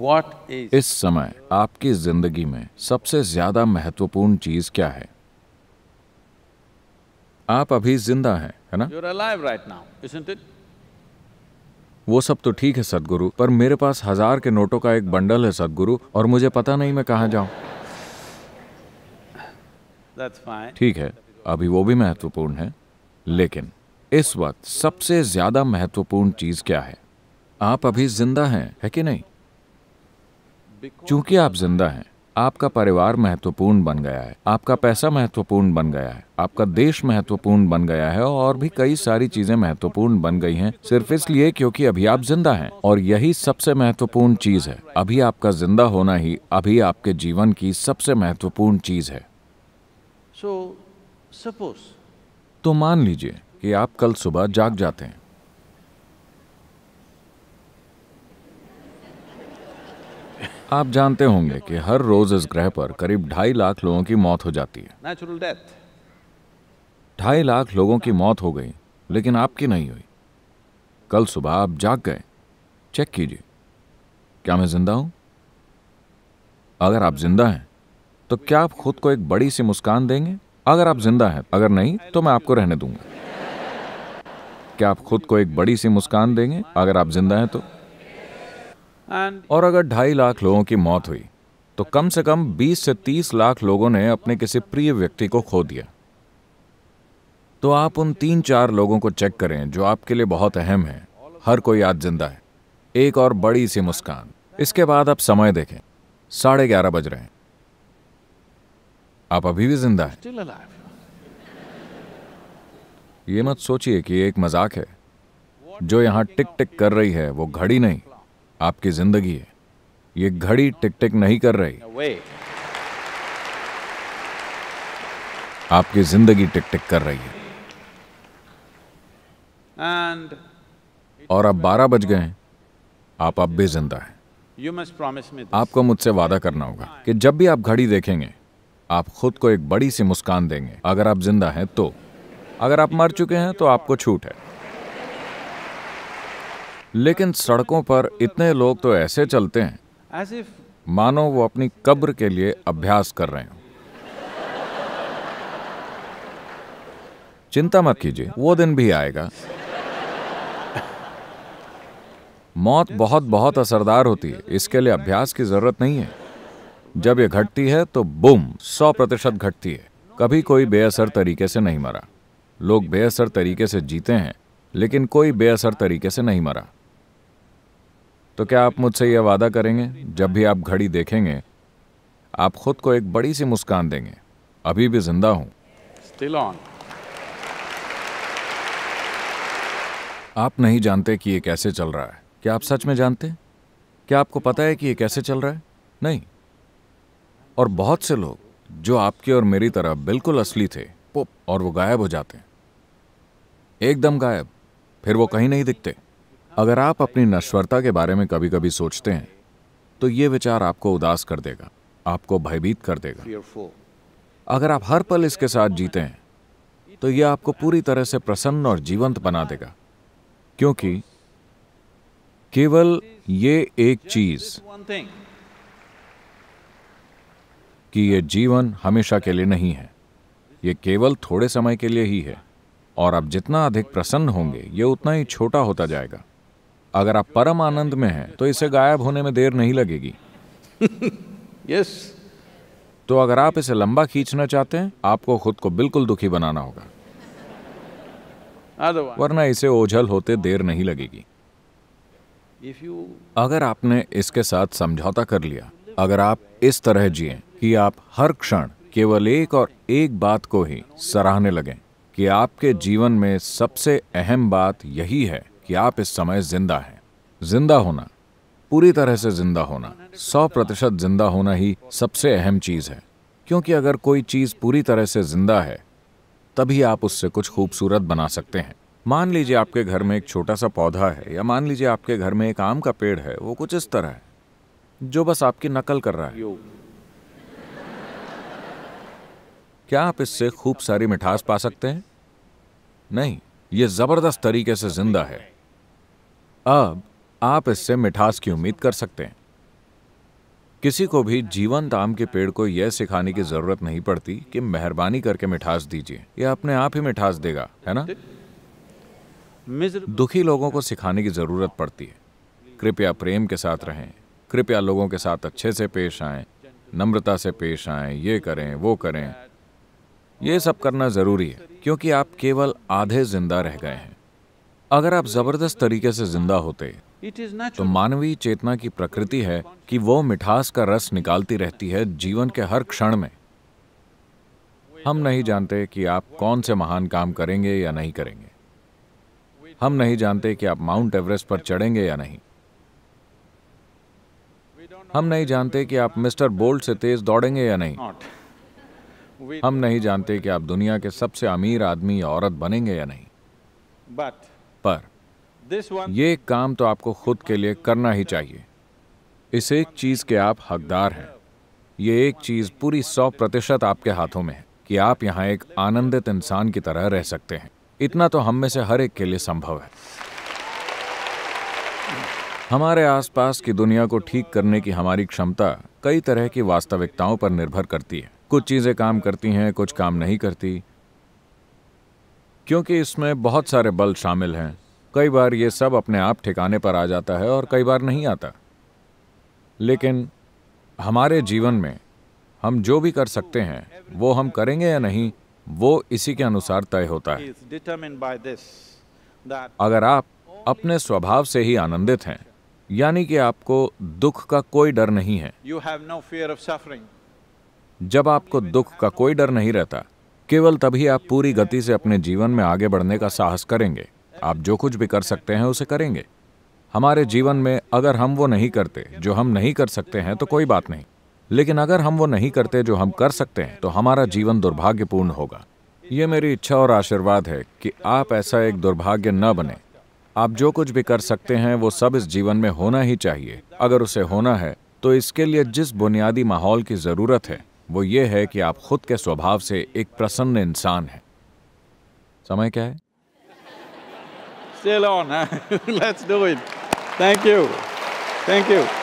इस समय आपकी जिंदगी में सबसे ज्यादा महत्वपूर्ण चीज क्या है आप अभी जिंदा हैं, है ना right now, वो सब तो ठीक है सदगुरु पर मेरे पास हजार के नोटों का एक बंडल है सदगुरु और मुझे पता नहीं मैं कहा जाऊं ठीक है अभी वो भी महत्वपूर्ण है लेकिन इस वक्त सबसे ज्यादा महत्वपूर्ण चीज क्या है आप अभी जिंदा हैं है कि नहीं चूंकि आप जिंदा हैं आपका परिवार महत्वपूर्ण बन गया है आपका पैसा महत्वपूर्ण बन गया है आपका देश महत्वपूर्ण बन गया है और भी कई सारी चीजें महत्वपूर्ण बन गई हैं सिर्फ इसलिए क्योंकि अभी आप जिंदा हैं और यही सबसे महत्वपूर्ण चीज है अभी आपका जिंदा होना ही अभी आपके जीवन की सबसे महत्वपूर्ण चीज है तो मान लीजिए कि आप कल सुबह जाग जाते हैं आप जानते होंगे कि हर रोज इस ग्रह पर करीब ढाई लाख लोगों की मौत हो जाती है नेचुरल डेथ ढाई लाख लोगों की मौत हो गई लेकिन आपकी नहीं हुई कल सुबह आप जाग गए चेक कीजिए क्या मैं जिंदा हूं अगर आप जिंदा हैं तो क्या आप खुद को एक बड़ी सी मुस्कान देंगे अगर आप जिंदा हैं अगर नहीं तो मैं आपको रहने दूंगा क्या आप खुद को एक बड़ी सी मुस्कान देंगे अगर आप जिंदा हैं तो और अगर ढाई लाख लोगों की मौत हुई तो कम से कम 20 से 30 लाख लोगों ने अपने किसी प्रिय व्यक्ति को खो दिया तो आप उन तीन चार लोगों को चेक करें जो आपके लिए बहुत अहम है हर कोई आज जिंदा है एक और बड़ी सी मुस्कान इसके बाद आप समय देखें साढ़े ग्यारह बज रहे हैं आप अभी भी जिंदा है ये मत सोचिए कि एक मजाक है जो यहां टिक टिक कर रही है वो घड़ी नहीं आपकी जिंदगी है ये घड़ी टिक टिक नहीं कर रही आपकी जिंदगी टिक टिक कर रही है और अब बारह बज गए हैं आप अब भी जिंदा हैं आपको मुझसे वादा करना होगा कि जब भी आप घड़ी देखेंगे आप खुद को एक बड़ी सी मुस्कान देंगे अगर आप जिंदा हैं तो अगर आप मर चुके हैं तो आपको छूट है लेकिन सड़कों पर इतने लोग तो ऐसे चलते हैं मानो वो अपनी कब्र के लिए अभ्यास कर रहे हो चिंता मत कीजिए वो दिन भी आएगा मौत बहुत बहुत असरदार होती है इसके लिए अभ्यास की जरूरत नहीं है जब ये घटती है तो बुम सौ प्रतिशत घटती है कभी कोई बेअसर तरीके से नहीं मरा लोग बेअसर तरीके से जीते हैं लेकिन कोई बेअसर तरीके से नहीं मरा तो क्या आप मुझसे यह वादा करेंगे जब भी आप घड़ी देखेंगे आप खुद को एक बड़ी सी मुस्कान देंगे अभी भी जिंदा हूं स्टिल ऑन आप नहीं जानते कि यह कैसे चल रहा है क्या आप सच में जानते क्या आपको पता है कि यह कैसे चल रहा है नहीं और बहुत से लोग जो आपके और मेरी तरह बिल्कुल असली थे और वो गायब हो जाते एकदम गायब फिर वो कहीं नहीं दिखते अगर आप अपनी नश्वरता के बारे में कभी कभी सोचते हैं तो ये विचार आपको उदास कर देगा आपको भयभीत कर देगा अगर आप हर पल इसके साथ जीते हैं तो यह आपको पूरी तरह से प्रसन्न और जीवंत बना देगा क्योंकि केवल ये एक चीज कि यह जीवन हमेशा के लिए नहीं है यह केवल थोड़े समय के लिए ही है और आप जितना अधिक प्रसन्न होंगे यह उतना ही छोटा होता जाएगा अगर आप परम आनंद में हैं तो इसे गायब होने में देर नहीं लगेगी यस तो अगर आप इसे लंबा खींचना चाहते हैं आपको खुद को बिल्कुल दुखी बनाना होगा वरना इसे ओझल होते देर नहीं लगेगी अगर आपने इसके साथ समझौता कर लिया अगर आप इस तरह जिए कि आप हर क्षण केवल एक और एक बात को ही सराहने लगें कि आपके जीवन में सबसे अहम बात यही है कि आप इस समय जिंदा हैं जिंदा होना पूरी तरह से जिंदा होना सौ प्रतिशत जिंदा होना ही सबसे अहम चीज़ है क्योंकि अगर कोई चीज़ पूरी तरह से जिंदा है तभी आप उससे कुछ खूबसूरत बना सकते हैं मान लीजिए आपके घर में एक छोटा सा पौधा है या मान लीजिए आपके घर में एक आम का पेड़ है वो कुछ इस तरह है जो बस आपकी नकल कर रहा है क्या आप इससे खूब सारी मिठास पा सकते हैं नहीं ये जबरदस्त तरीके से जिंदा है अब आप इससे मिठास की उम्मीद कर सकते हैं किसी को भी जीवंत आम के पेड़ को यह सिखाने की जरूरत नहीं पड़ती कि मेहरबानी करके मिठास दीजिए यह अपने आप ही मिठास देगा है ना दुखी लोगों को सिखाने की जरूरत पड़ती है कृपया प्रेम के साथ रहें कृपया लोगों के साथ अच्छे से पेश आए नम्रता से पेश आए ये करें वो करें ये सब करना जरूरी है क्योंकि आप केवल आधे जिंदा रह गए हैं अगर आप जबरदस्त तरीके से जिंदा होते तो मानवीय चेतना की प्रकृति है कि वो मिठास का रस निकालती रहती है जीवन के हर क्षण में हम नहीं जानते कि आप कौन से महान काम करेंगे या नहीं करेंगे हम नहीं जानते कि आप माउंट एवरेस्ट पर चढ़ेंगे या नहीं हम नहीं जानते कि आप मिस्टर बोल्ट से तेज दौड़ेंगे या नहीं हम नहीं जानते कि आप दुनिया के सबसे अमीर आदमी या औरत बनेंगे या नहीं पर ये काम तो आपको खुद के लिए करना ही चाहिए इस एक चीज के आप हकदार हैं ये एक चीज पूरी सौ प्रतिशत आपके हाथों में है कि आप यहाँ एक आनंदित इंसान की तरह रह सकते हैं इतना तो हम में से हर एक के लिए संभव है हमारे आसपास की दुनिया को ठीक करने की हमारी क्षमता कई तरह की वास्तविकताओं पर निर्भर करती है कुछ चीजें काम करती हैं कुछ काम नहीं करती क्योंकि इसमें बहुत सारे बल शामिल हैं कई बार ये सब अपने आप ठिकाने पर आ जाता है और कई बार नहीं आता लेकिन हमारे जीवन में हम जो भी कर सकते हैं वो हम करेंगे या नहीं वो इसी के अनुसार तय होता है अगर आप अपने स्वभाव से ही आनंदित हैं यानी कि आपको दुख का कोई डर नहीं है जब आपको दुख का कोई डर नहीं रहता केवल तभी आप पूरी गति से अपने जीवन में आगे बढ़ने का साहस करेंगे आप जो कुछ भी कर सकते हैं उसे करेंगे हमारे जीवन में अगर हम वो नहीं करते जो हम नहीं कर सकते हैं तो कोई बात नहीं लेकिन अगर हम वो नहीं करते जो हम कर सकते हैं तो हमारा जीवन दुर्भाग्यपूर्ण होगा ये मेरी इच्छा और आशीर्वाद है कि आप ऐसा एक दुर्भाग्य न बने आप जो कुछ भी कर सकते हैं वो सब इस जीवन में होना ही चाहिए अगर उसे होना है तो इसके लिए जिस बुनियादी माहौल की ज़रूरत है वो ये है कि आप खुद के स्वभाव से एक प्रसन्न इंसान हैं समय क्या है Still on, huh? Let's do it. Thank you. Thank you.